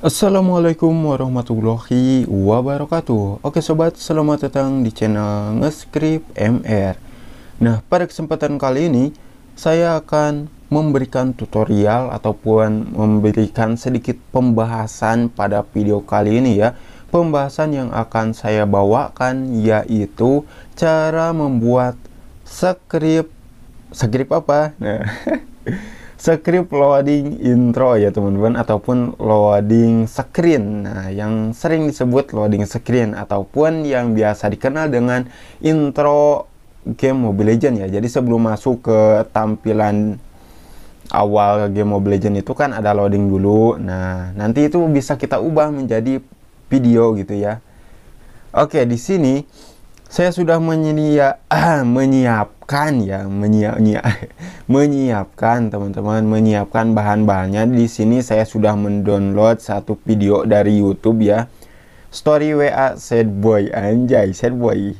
Assalamualaikum warahmatullahi wabarakatuh Oke sobat, selamat datang di channel Ngescript MR Nah, pada kesempatan kali ini Saya akan memberikan tutorial Ataupun memberikan sedikit pembahasan pada video kali ini ya Pembahasan yang akan saya bawakan Yaitu cara membuat script Script apa? Nah script loading intro ya teman-teman ataupun loading screen nah yang sering disebut loading screen ataupun yang biasa dikenal dengan intro game Mobile Legend ya jadi sebelum masuk ke tampilan awal game Mobile Legend itu kan ada loading dulu nah nanti itu bisa kita ubah menjadi video gitu ya oke di sini saya sudah menyiap menyiap menyiapkan ya menyiap menyiapkan teman-teman menyiapkan bahan-bahannya di sini saya sudah mendownload satu video dari YouTube ya story WA sad boy anjay sad boy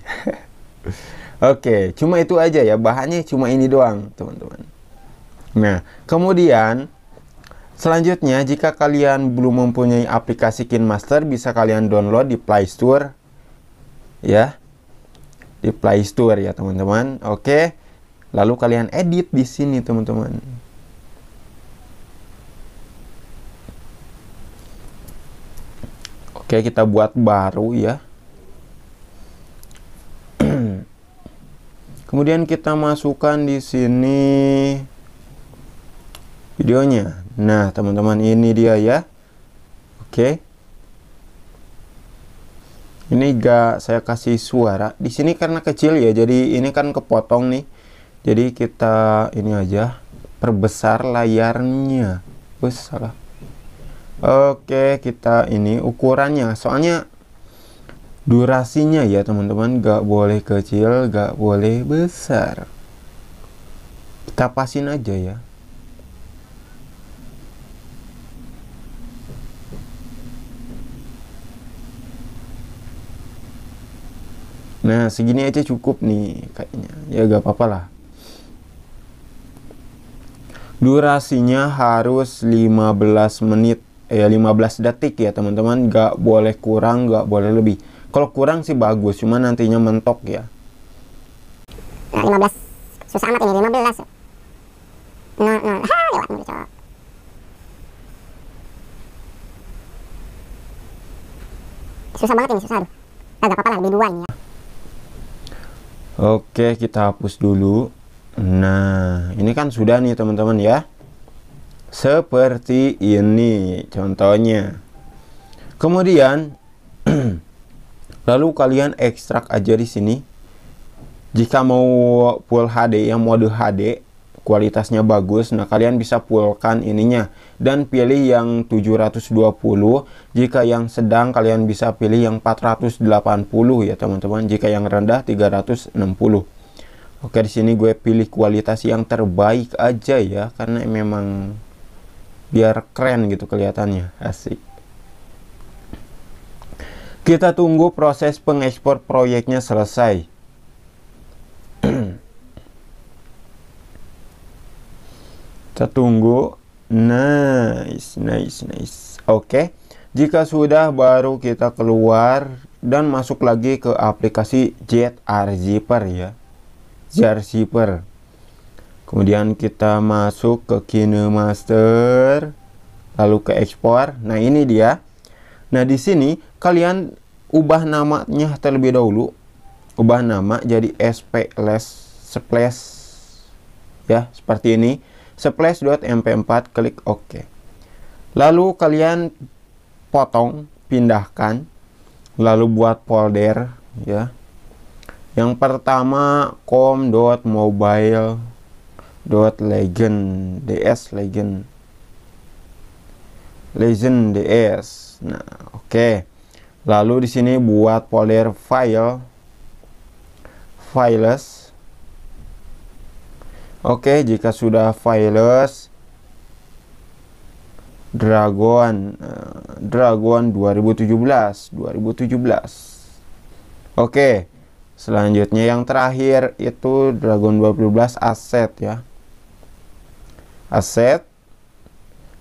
Oke, cuma itu aja ya bahannya cuma ini doang, teman-teman. Nah, kemudian selanjutnya jika kalian belum mempunyai aplikasi KinMaster bisa kalian download di Play Store ya di Play Store ya teman-teman. Oke. Lalu kalian edit di sini teman-teman. Oke, kita buat baru ya. Kemudian kita masukkan di sini videonya. Nah, teman-teman ini dia ya. Oke. Okay ini gak saya kasih suara di sini karena kecil ya jadi ini kan kepotong nih jadi kita ini aja perbesar layarnya bus salah oke kita ini ukurannya soalnya durasinya ya teman-teman gak boleh kecil gak boleh besar kita pasin aja ya Nah, segini aja cukup nih kayaknya. Ya gak apa-apa lah. Durasinya harus 15 menit. Ya, eh, 15 detik ya teman-teman. Gak boleh kurang, gak boleh lebih. Kalau kurang sih bagus, cuma nantinya mentok ya. Nah, 15. Susah amat ini, 15. belas ya Susah banget ini, susah. Aduh. gak apa-apa lah, lebih dua ini ya. Oke, kita hapus dulu. Nah, ini kan sudah nih teman-teman ya. Seperti ini contohnya. Kemudian lalu kalian ekstrak aja di sini. Jika mau full HD yang mode HD kualitasnya bagus nah kalian bisa pulkan ininya dan pilih yang 720 jika yang sedang kalian bisa pilih yang 480 ya teman-teman jika yang rendah 360 Oke di sini gue pilih kualitas yang terbaik aja ya karena memang biar keren gitu kelihatannya asik kita tunggu proses pengekspor proyeknya selesai Kita tunggu. Nice, nice, nice. Oke. Jika sudah baru kita keluar dan masuk lagi ke aplikasi ZR Zipper ya. ZR Zipper. Kemudian kita masuk ke KineMaster lalu ke ekspor. Nah, ini dia. Nah, di sini kalian ubah namanya terlebih dahulu. Ubah nama jadi SP Less Splash ya, seperti ini splash.mp4 klik OK lalu kalian potong pindahkan lalu buat folder ya yang pertama com.mobile.legend ds legend legend ds nah oke okay. lalu di sini buat folder file files Oke, jika sudah fileless, Dragon eh, Dragon 2017, 2017. Oke. Selanjutnya yang terakhir itu Dragon 12 aset ya. Aset.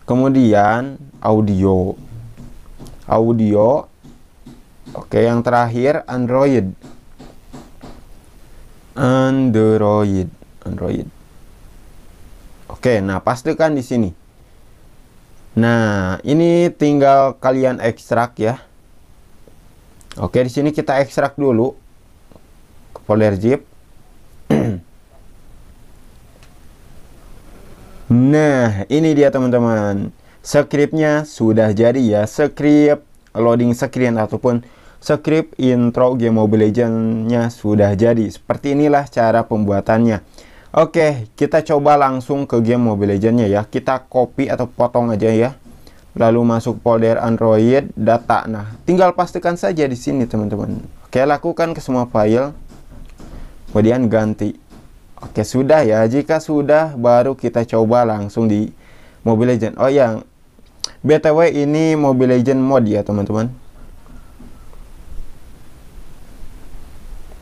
Kemudian audio. Audio. Oke, yang terakhir Android. Android. Android. Oke, nah pastikan di sini. Nah, ini tinggal kalian ekstrak ya. Oke, di sini kita ekstrak dulu ke folder zip. nah, ini dia teman-teman. Scriptnya sudah jadi ya. Script loading screen ataupun script intro game Mobile Legends-nya sudah jadi. Seperti inilah cara pembuatannya. Oke, kita coba langsung ke game Mobile Legends-nya ya. Kita copy atau potong aja ya. Lalu masuk folder Android data. Nah, tinggal pastikan saja di sini, teman-teman. Oke, lakukan ke semua file. Kemudian ganti. Oke, sudah ya. Jika sudah, baru kita coba langsung di Mobile Legends. Oh, ya, BTW ini Mobile Legends mod ya, teman-teman.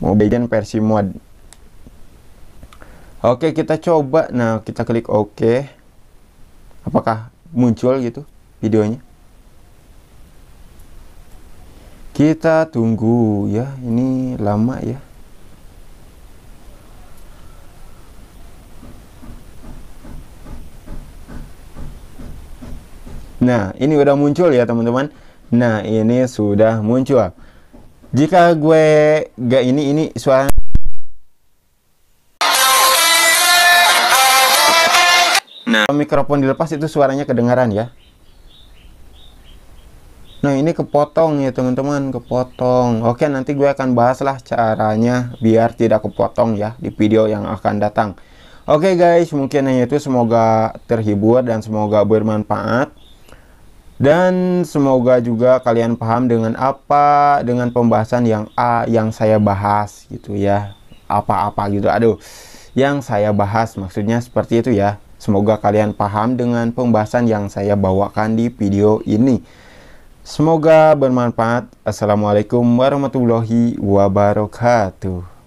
Mobile Legends versi mod. Oke, kita coba. Nah, kita klik OK. Apakah muncul gitu videonya? Kita tunggu ya. Ini lama ya. Nah, ini udah muncul ya, teman-teman. Nah, ini sudah muncul. Jika gue gak ini ini suara Nah, mikrofon dilepas itu suaranya kedengaran ya. Nah, ini kepotong ya, teman-teman, kepotong. Oke, nanti gue akan bahaslah caranya biar tidak kepotong ya di video yang akan datang. Oke guys, mungkin hanya itu semoga terhibur dan semoga bermanfaat. Dan semoga juga kalian paham dengan apa, dengan pembahasan yang A yang saya bahas gitu ya. Apa-apa gitu. Aduh, yang saya bahas maksudnya seperti itu ya. Semoga kalian paham dengan pembahasan yang saya bawakan di video ini. Semoga bermanfaat. Assalamualaikum warahmatullahi wabarakatuh.